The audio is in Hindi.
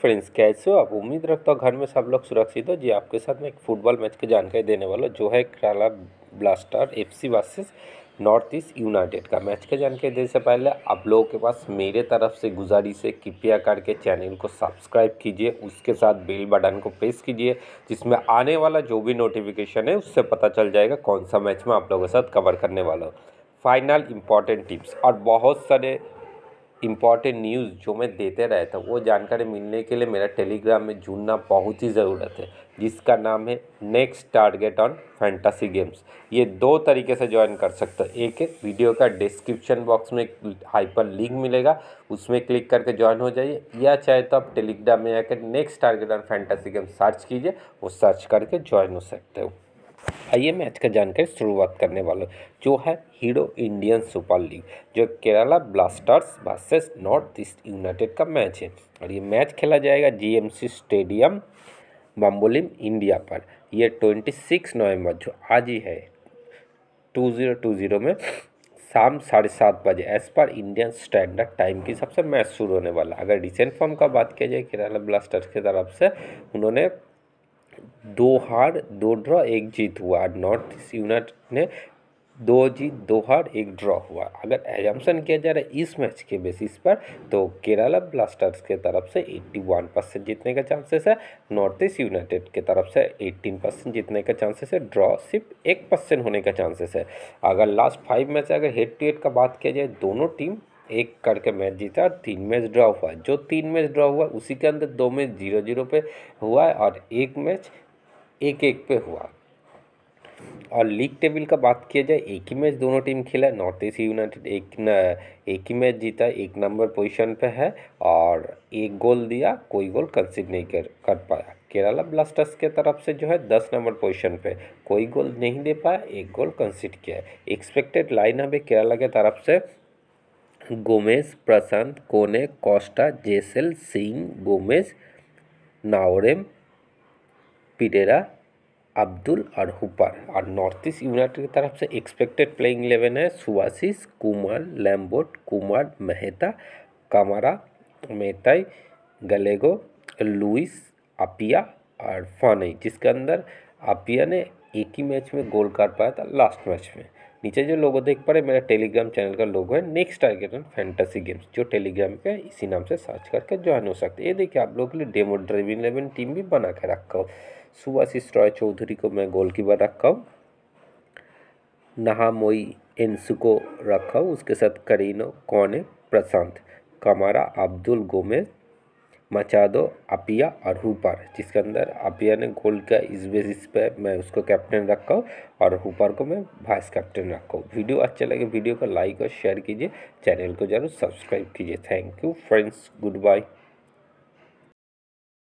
फ्रेंड्स कैसे हो आप उम्मीद रखता हूँ घर में सब लोग सुरक्षित हो जी आपके साथ में एक फुटबॉल मैच की जानकारी देने वाला जो है Kerala Blaster FC versus North East United का मैच की जानकारी देने से पहले आप लोगों के पास मेरे तरफ से गुजारिश है कृपया करके चैनल को सब्सक्राइब कीजिए उसके साथ बेल बटन को प्रेस कीजिए जिसमें आने वाला जो भी नोटिफिकेशन है उससे पता चल जाएगा कौन सा मैच मैं आप लोगों के साथ कवर करने वाला हूँ फाइनल इंपॉर्टेंट टिप्स और बहुत सारे इम्पॉर्टेंट न्यूज़ जो मैं देते रहता हूँ वो जानकारी मिलने के लिए मेरा टेलीग्राम में जुड़ना बहुत ही ज़रूरत है जिसका नाम है Next Target on Fantasy Games ये दो तरीके से ज्वाइन कर सकते हो एक है वीडियो का डिस्क्रिप्शन बॉक्स में हाइपर लिंक मिलेगा उसमें क्लिक करके ज्वाइन हो जाइए या चाहे तो आप टेलीग्राम में आकर Next Target on Fantasy Games search कीजिए वो सर्च करके ज्वाइन हो सकते हो आइए मैच का जानकारी शुरुआत करने वाला जो है हीरो इंडियन सुपर लीग जो Kerala Blasters versus North East United का मैच है और ये मैच खेला जाएगा जीएमसी स्टेडियम बम्बोलिम इंडिया पर यह ट्वेंटी सिक्स नवम्बर जो आज ही है टू ज़ीरो टू ज़ीरो में शाम साढ़े सात बजे as per Indian standard time की सबसे मैच शुरू होने वाला अगर रिसेंट फॉर्म का बात किया जाए केरला ब्लास्टर्स की तरफ से उन्होंने दो हार दो ड्रॉ एक जीत हुआ नॉर्थ ईस्ट यूनाइटेड ने दो जीत दो हार एक ड्रॉ हुआ अगर एजम्पन किया जा रहा है इस मैच के बेसिस पर तो केरला ब्लास्टर्स के तरफ से 81 परसेंट जीतने का चांसेस है नॉर्थ ईस्ट यूनाइटेड के तरफ से 18 परसेंट जीतने का चांसेस है ड्रॉ सिर्फ एक परसेंट होने का चांसेस है अगर लास्ट फाइव मैच अगर हेड टू हेड का बात किया जाए दोनों टीम एक करके मैच जीता तीन मैच ड्रॉ हुआ जो तीन मैच ड्रॉ हुआ उसी के अंदर दो मैच जीरो जीरो पे हुआ है और एक मैच एक एक पे हुआ और लीग टेबल का बात किया जाए एक ही मैच दोनों टीम खेला नॉर्थ ईस्ट यूनाइटेड एक न एक ही मैच जीता एक नंबर पोजीशन पे है और एक गोल दिया कोई गोल कंसिड नहीं कर कर पाया केरला ब्लास्टर्स के तरफ से जो है दस नंबर पोजीशन पे कोई गोल नहीं दे पाया एक गोल कंसिड किया है एक्सपेक्टेड लाइन अभी केरला के तरफ से Gomes Prasanth Kone Costa Jessel Singh Gomes Naorem Pereyra Abdul और हुपर और नॉर्थ ईस्ट यूनाइटेड की तरफ से एक्सपेक्टेड प्लेइंग इलेवन है सुवासिस कुमार लैम्बोट कुमार मेहता कमारा मेहताई गलेगो लुइस आपिया और फानई जिसके अंदर आपिया ने एक ही मैच में गोल कर पाया था लास्ट मैच में नीचे जो लोगो देख पा रहे मेरा टेलीग्राम चैनल का लोगो है नेक्स्ट टारगेट फैंटेसी गेम्स जो टेलीग्राम पे इसी नाम से सर्च करके ज्वाइन हो सकते हैं ये देखिए आप लोगों के लिए डेमो ड्राइविंग इलेवन टीम भी बना के रखा हो सुभाषिष रॉय चौधरी को मैं गोल कीपर रखा हूँ नहामोई एनसू को रखा हूँ उसके साथ करीनो कौने प्रशांत कमारा अब्दुल गोमेज मचा दो अपिया और हुपर जिसके अंदर अपिया ने गोल किया इस बेसिस पे मैं उसको कैप्टन रखा हूँ और हुपर को मैं वाइस कैप्टन रखा हूँ वीडियो अच्छा लगे वीडियो को लाइक और शेयर कीजिए चैनल को जरूर सब्सक्राइब कीजिए thank you friends good bye